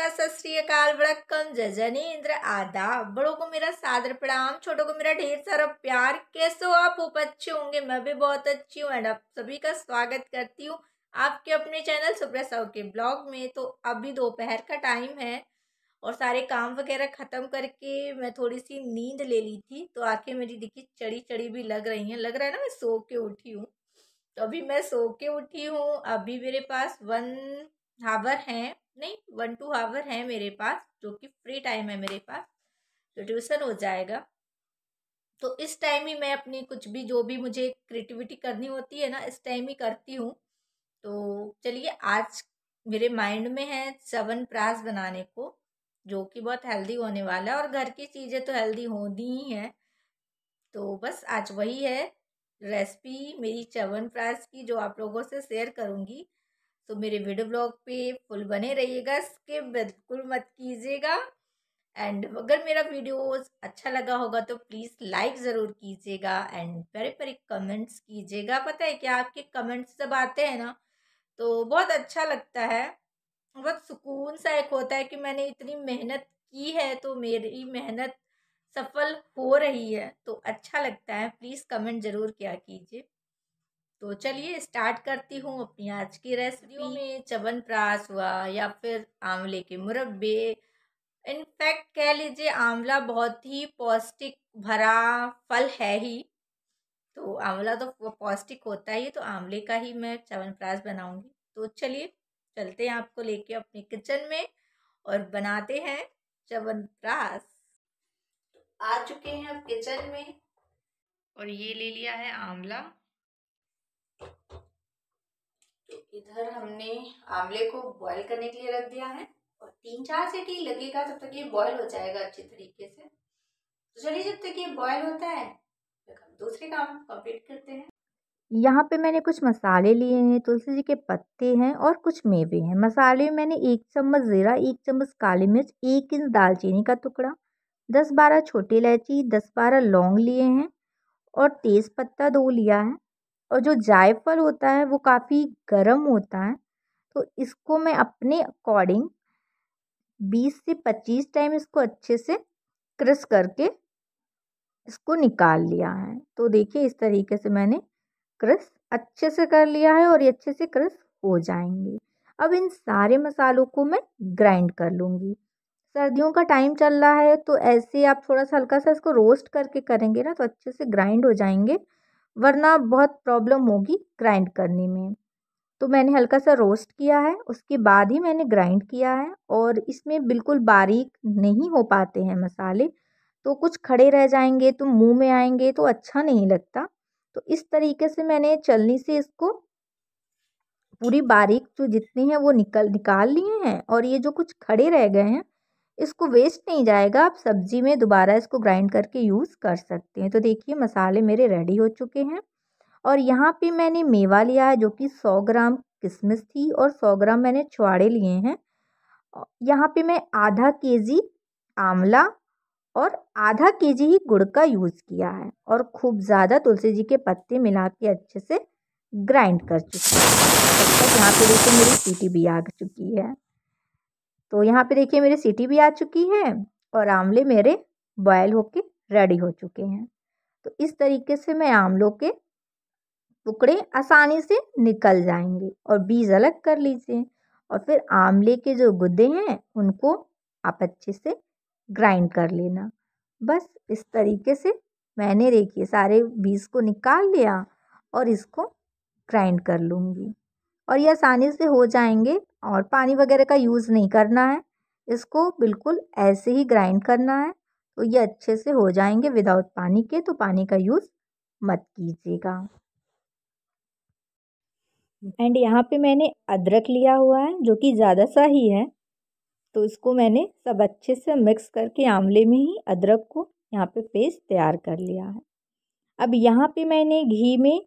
नमस्कार सत श्रीकाल वड़कम जय जनी इंद्र आदा बड़ों को मेरा सादर प्रणाम छोटों को मेरा ढेर सारा प्यार कैसे हो आप खूब अच्छे होंगे मैं भी बहुत अच्छी हूँ एंड आप सभी का स्वागत करती हूँ आपके अपने चैनल सुब्रा साहू के ब्लॉग में तो अभी दोपहर का टाइम है और सारे काम वगैरह ख़त्म करके मैं थोड़ी सी नींद ले ली थी तो आँखें मेरी देखिए चढ़ी चढ़ी भी लग रही हैं लग रहा है ना मैं सो के उठी हूँ तो अभी मैं सो के उठी हूँ अभी मेरे पास वन हावर हैं नहीं वन टू हावर है मेरे पास जो कि फ्री टाइम है मेरे पास तो ट्यूशन हो जाएगा तो इस टाइम ही मैं अपनी कुछ भी जो भी मुझे क्रिएटिविटी करनी होती है ना इस टाइम ही करती हूँ तो चलिए आज मेरे माइंड में है चवन प्रास बनाने को जो कि बहुत हेल्दी होने वाला है और घर की चीज़ें तो हेल्दी होनी ही हैं तो बस आज वही है रेसिपी मेरी चवन प्रास की जो आप लोगों से शेयर करूँगी तो मेरे वीडियो ब्लॉग पे फुल बने रहिएगा इसके बिल्कुल मत कीजिएगा एंड अगर मेरा वीडियोस अच्छा लगा होगा तो प्लीज़ लाइक ज़रूर कीजिएगा एंड प्यारे प्यारे कमेंट्स कीजिएगा पता है क्या आपके कमेंट्स जब आते हैं ना तो बहुत अच्छा लगता है बहुत सुकून सा एक होता है कि मैंने इतनी मेहनत की है तो मेरी मेहनत सफल हो रही है तो अच्छा लगता है प्लीज़ कमेंट ज़रूर क्या कीजिए तो चलिए स्टार्ट करती हूँ अपनी आज की रेसिपी में चवन प्रास हुआ या फिर आंवले के मुरब्बे इनफैक्ट कह लीजिए आंवला बहुत ही पौष्टिक भरा फल है ही तो आंवला तो पौष्टिक होता ही तो आंवले का ही मैं चवन प्रास बनाऊंगी तो चलिए चलते हैं आपको लेके अपने किचन में और बनाते हैं चवन प्रास आ चुके हैं अब किचन में और ये ले लिया है आंवला तो इधर हमने आंवले को बॉईल करने के लिए रख दिया है और तीन चार सीटी लगेगा तब तक ये बॉईल हो जाएगा अच्छे तरीके से तो चलिए जब तक ये बॉईल होता है तो हम दूसरे काम कंप्लीट करते हैं यहाँ पे मैंने कुछ मसाले लिए हैं तुलसी जी के पत्ते हैं और कुछ मेवे हैं मसाले में मैंने एक चम्मच ज़ीरा एक चम्मच काली मिर्च एक इंच दालचीनी का टुकड़ा दस बारह छोटी इलायची दस बारह लौंग लिए हैं और तेज़ पत्ता दो लिया है और जो जायफ़ल होता है वो काफ़ी गर्म होता है तो इसको मैं अपने अकॉर्डिंग बीस से पच्चीस टाइम इसको अच्छे से क्रस करके इसको निकाल लिया है तो देखिए इस तरीके से मैंने क्रस अच्छे से कर लिया है और ये अच्छे से क्रस हो जाएंगे अब इन सारे मसालों को मैं ग्राइंड कर लूँगी सर्दियों का टाइम चल रहा है तो ऐसे आप थोड़ा सा हल्का सा इसको रोस्ट करके करेंगे ना तो अच्छे से ग्राइंड हो जाएंगे वरना बहुत प्रॉब्लम होगी ग्राइंड करने में तो मैंने हल्का सा रोस्ट किया है उसके बाद ही मैंने ग्राइंड किया है और इसमें बिल्कुल बारीक नहीं हो पाते हैं मसाले तो कुछ खड़े रह जाएंगे तो मुंह में आएंगे तो अच्छा नहीं लगता तो इस तरीके से मैंने चलनी से इसको पूरी बारीक जो जितनी है वो निकल निकाल लिए हैं और ये जो कुछ खड़े रह गए हैं इसको वेस्ट नहीं जाएगा आप सब्जी में दोबारा इसको ग्राइंड करके यूज़ कर सकते हैं तो देखिए मसाले मेरे रेडी हो चुके हैं और यहाँ पे मैंने मेवा लिया है जो कि सौ ग्राम किशमिश थी और सौ ग्राम मैंने छुआड़े लिए हैं यहाँ पे मैं आधा के जी आंवला और आधा के जी ही गुड़ का यूज़ किया है और खूब ज़्यादा तुलसी जी के पत्ते मिला के अच्छे से ग्राइंड कर चुकी हूँ यहाँ पे देखिए मेरी सीटी भी आ चुकी है तो यहाँ पे देखिए मेरी सीटी भी आ चुकी है और आंवले मेरे बॉयल होके रेडी हो चुके हैं तो इस तरीके से मैं आंवलों के टुकड़े आसानी से निकल जाएंगे और बीज अलग कर लीजिए और फिर आंवले के जो गुद्दे हैं उनको आप अच्छे से ग्राइंड कर लेना बस इस तरीके से मैंने देखिए सारे बीज को निकाल लिया और इसको ग्राइंड कर लूँगी और ये आसानी से हो जाएंगे और पानी वगैरह का यूज़ नहीं करना है इसको बिल्कुल ऐसे ही ग्राइंड करना है तो ये अच्छे से हो जाएंगे विदाउट पानी के तो पानी का यूज़ मत कीजिएगा एंड यहाँ पे मैंने अदरक लिया हुआ है जो कि ज़्यादा सा ही है तो इसको मैंने सब अच्छे से मिक्स करके आंवले में ही अदरक को यहाँ पे पेस्ट तैयार कर लिया है अब यहाँ पे मैंने घी में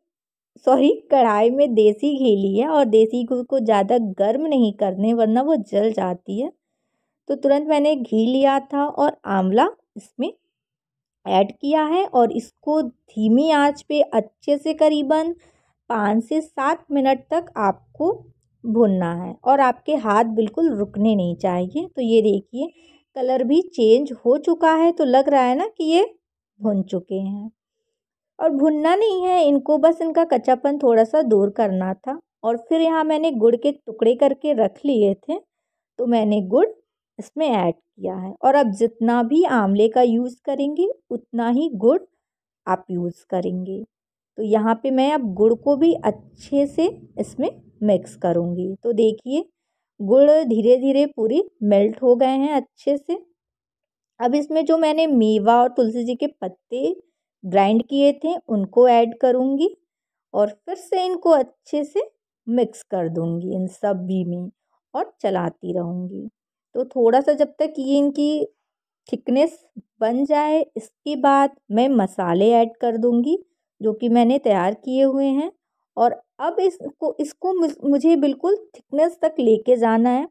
सॉरी कढ़ाई में देसी घी ली है और देसी घी को ज़्यादा गर्म नहीं करने वरना वो जल जाती है तो तुरंत मैंने घी लिया था और आंवला इसमें ऐड किया है और इसको धीमी आंच पे अच्छे से करीबन पाँच से सात मिनट तक आपको भुनना है और आपके हाथ बिल्कुल रुकने नहीं चाहिए तो ये देखिए कलर भी चेंज हो चुका है तो लग रहा है ना कि ये भुन चुके हैं और भुनना नहीं है इनको बस इनका कच्चापन थोड़ा सा दूर करना था और फिर यहाँ मैंने गुड़ के टुकड़े करके रख लिए थे तो मैंने गुड़ इसमें ऐड किया है और अब जितना भी आंवले का यूज़ करेंगे उतना ही गुड़ आप यूज़ करेंगे तो यहाँ पे मैं अब गुड़ को भी अच्छे से इसमें मिक्स करूँगी तो देखिए गुड़ धीरे धीरे पूरी मेल्ट हो गए हैं अच्छे से अब इसमें जो मैंने मेवा और तुलसी जी के पत्ते ग्राइंड किए थे उनको ऐड करूँगी और फिर से इनको अच्छे से मिक्स कर दूँगी इन सब भी में और चलाती रहूँगी तो थोड़ा सा जब तक ये इनकी थिकनेस बन जाए इसके बाद मैं मसाले ऐड कर दूँगी जो कि मैंने तैयार किए हुए हैं और अब इसको इसको मुझे बिल्कुल थिकनेस तक लेके जाना है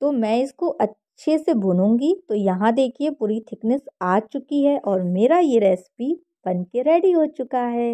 तो मैं इसको अच्छे से भुनूँगी तो यहाँ देखिए पूरी थिकनेस आ चुकी है और मेरा ये रेसिपी बनके रेडी हो चुका है